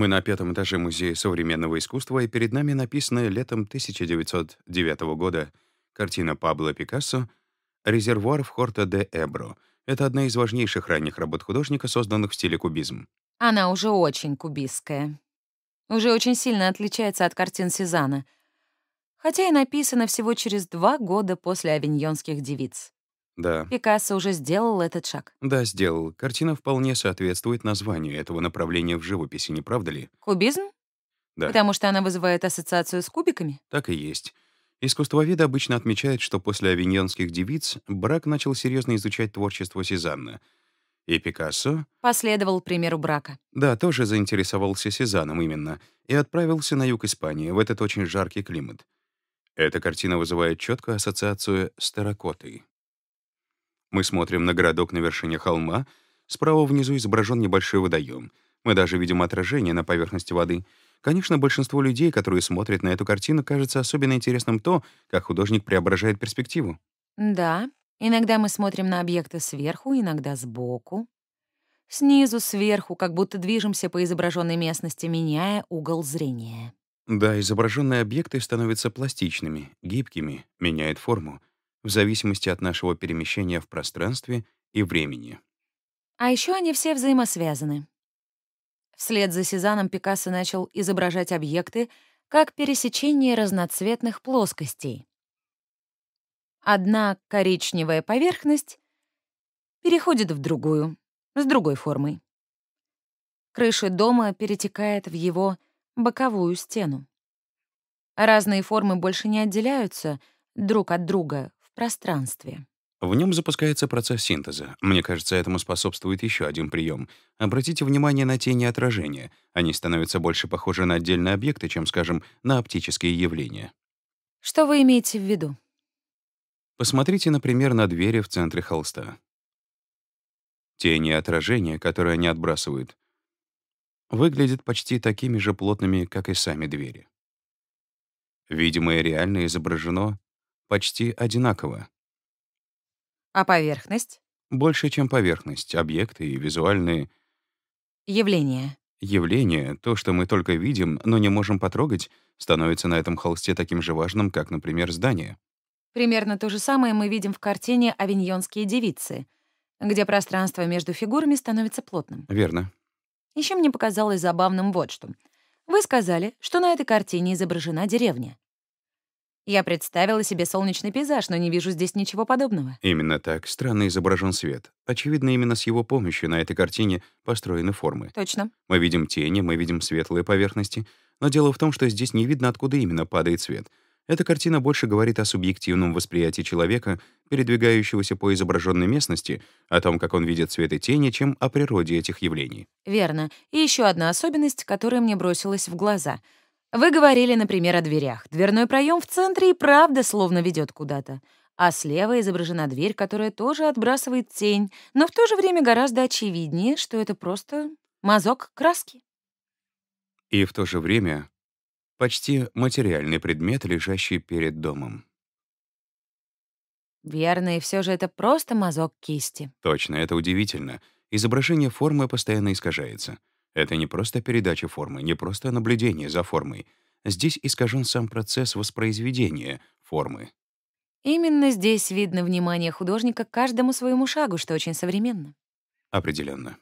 Мы на пятом этаже Музея современного искусства, и перед нами написанная летом 1909 года картина Пабло Пикассо «Резервуар в Хорта де Эбро». Это одна из важнейших ранних работ художника, созданных в стиле кубизм. Она уже очень кубистская. Уже очень сильно отличается от картин Сезана, хотя и написана всего через два года после «Авиньонских девиц». Да. Пикассо уже сделал этот шаг. Да, сделал. Картина вполне соответствует названию этого направления в живописи, не правда ли? Кубизм? Да. Потому что она вызывает ассоциацию с кубиками? Так и есть. Искусствоведы обычно отмечают, что после авиньонских девиц брак начал серьезно изучать творчество Сезанна. И Пикассо... Последовал примеру брака. Да, тоже заинтересовался Сезанном именно и отправился на юг Испании, в этот очень жаркий климат. Эта картина вызывает четкую ассоциацию с терракотой. Мы смотрим на городок на вершине холма. Справа внизу изображен небольшой водоем. Мы даже видим отражение на поверхности воды. Конечно, большинство людей, которые смотрят на эту картину, кажется особенно интересным то, как художник преображает перспективу. Да, иногда мы смотрим на объекты сверху, иногда сбоку. Снизу, сверху, как будто движемся по изображенной местности, меняя угол зрения. Да, изображенные объекты становятся пластичными, гибкими, меняют форму в зависимости от нашего перемещения в пространстве и времени. А еще они все взаимосвязаны. Вслед за Сезаном Пикассо начал изображать объекты как пересечение разноцветных плоскостей. Одна коричневая поверхность переходит в другую, с другой формой. Крыша дома перетекает в его боковую стену. Разные формы больше не отделяются друг от друга пространстве. В нем запускается процесс синтеза. Мне кажется, этому способствует еще один прием. Обратите внимание на тени отражения. Они становятся больше похожи на отдельные объекты, чем, скажем, на оптические явления. Что вы имеете в виду? Посмотрите, например, на двери в центре холста. Тени отражения, которые они отбрасывают, выглядят почти такими же плотными, как и сами двери. Видимое реально изображено почти одинаково. А поверхность? Больше, чем поверхность, объекты и визуальные... Явления. Явление, то, что мы только видим, но не можем потрогать, становится на этом холсте таким же важным, как, например, здание. Примерно то же самое мы видим в картине «Авиньонские девицы», где пространство между фигурами становится плотным. Верно. Еще мне показалось забавным вот что. Вы сказали, что на этой картине изображена деревня. Я представила себе солнечный пейзаж, но не вижу здесь ничего подобного. Именно так. Странно изображен свет. Очевидно, именно с его помощью на этой картине построены формы. Точно. Мы видим тени, мы видим светлые поверхности. Но дело в том, что здесь не видно, откуда именно падает свет. Эта картина больше говорит о субъективном восприятии человека, передвигающегося по изображенной местности, о том, как он видит свет и тени, чем о природе этих явлений. Верно. И еще одна особенность, которая мне бросилась в глаза — вы говорили, например, о дверях. Дверной проем в центре и правда словно ведет куда-то. А слева изображена дверь, которая тоже отбрасывает тень, но в то же время гораздо очевиднее, что это просто мазок краски. И в то же время почти материальный предмет, лежащий перед домом. Верно, и все же это просто мазок кисти. Точно, это удивительно. Изображение формы постоянно искажается — это не просто передача формы, не просто наблюдение за формой. Здесь искажен сам процесс воспроизведения формы. Именно здесь видно внимание художника к каждому своему шагу, что очень современно. Определенно.